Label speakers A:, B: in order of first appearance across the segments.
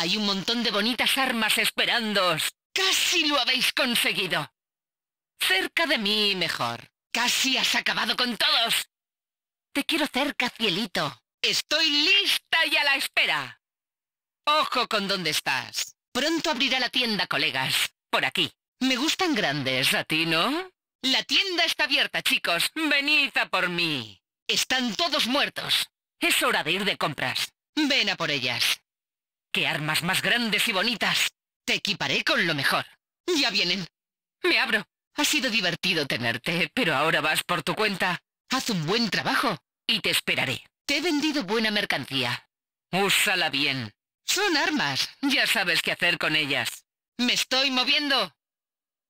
A: Hay un montón de bonitas armas esperándoos. Casi lo habéis conseguido. Cerca de mí mejor. Casi has acabado con todos. Te quiero cerca, cielito. Estoy lista y a la espera. Ojo con dónde estás. Pronto abrirá la tienda, colegas. Por aquí. Me gustan grandes, a ti, ¿no? La tienda está abierta, chicos. Venid a por mí. Están todos muertos. Es hora de ir de compras. Ven a por ellas. ¡Qué armas más grandes y bonitas! Te equiparé con lo mejor. Ya vienen. Me abro. Ha sido divertido tenerte, pero ahora vas por tu cuenta. Haz un buen trabajo y te esperaré. Te he vendido buena mercancía. Úsala bien. Son armas. Ya sabes qué hacer con ellas. Me estoy moviendo.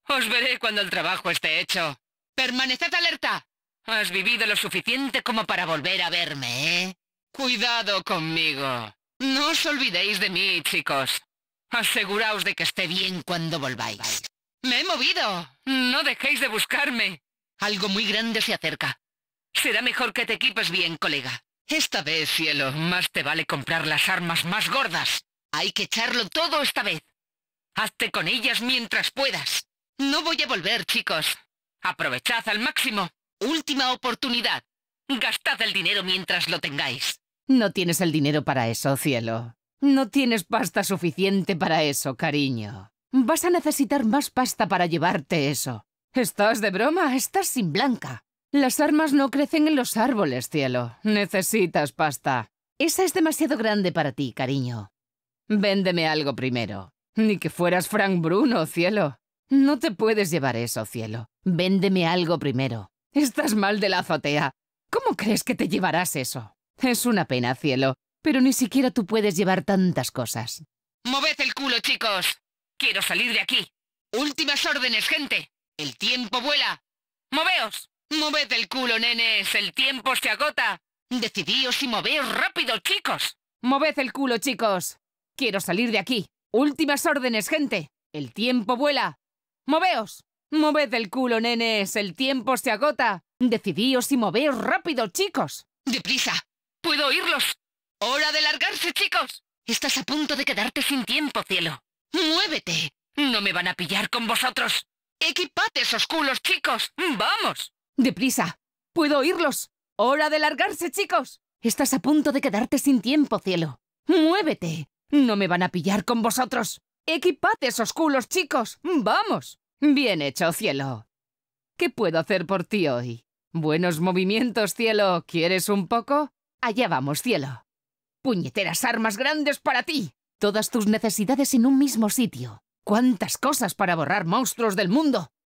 A: Os veré cuando el trabajo esté hecho. Permaneced alerta. Has vivido lo suficiente como para volver a verme, ¿eh? Cuidado conmigo. No os olvidéis de mí, chicos. Aseguraos de que esté bien cuando volváis. Me he movido. No dejéis de buscarme. Algo muy grande se acerca. Será mejor que te equipes bien, colega. Esta vez, cielo, más te vale comprar las armas más gordas. Hay que echarlo todo esta vez. Hazte con ellas mientras puedas. No voy a volver, chicos. Aprovechad al máximo. Última oportunidad. Gastad el dinero mientras lo tengáis. No tienes el dinero para eso, cielo. No tienes pasta suficiente para eso, cariño. Vas a necesitar más pasta para llevarte eso. ¿Estás de broma? Estás sin blanca. Las armas no crecen en los árboles, cielo. Necesitas pasta. Esa es demasiado grande para ti, cariño. Véndeme algo primero. Ni que fueras Frank Bruno, cielo. No te puedes llevar eso, cielo. Véndeme algo primero. Estás mal de la azotea. ¿Cómo crees que te llevarás eso? Es una pena, cielo, pero ni siquiera tú puedes llevar tantas cosas. ¡Moved el culo, chicos! Quiero salir de aquí. Últimas órdenes, gente. El tiempo vuela. ¡Moveos! ¡Moved el culo, nenes! ¡El tiempo se agota! Decidíos y moveos rápido, chicos. Moved el culo, chicos. Quiero salir de aquí. Últimas órdenes, gente. El tiempo vuela. Moveos. Moved el culo, nenes. El tiempo se agota. Decidíos y moveos rápido, chicos. Deprisa puedo oírlos. ¡Hora de largarse, chicos! Estás a punto de quedarte sin tiempo, cielo. ¡Muévete! No me van a pillar con vosotros. Equipate esos culos, chicos. ¡Vamos! ¡Deprisa! ¡Puedo oírlos! ¡Hora de largarse, chicos! Estás a punto de quedarte sin tiempo, cielo. ¡Muévete! No me van a pillar con vosotros. Equipate esos culos, chicos. ¡Vamos! Bien hecho, cielo. ¿Qué puedo hacer por ti hoy? Buenos movimientos, cielo. ¿Quieres un poco? Allá vamos, cielo. Puñeteras armas grandes para ti. Todas tus necesidades en un mismo sitio. ¿Cuántas cosas para borrar monstruos del mundo?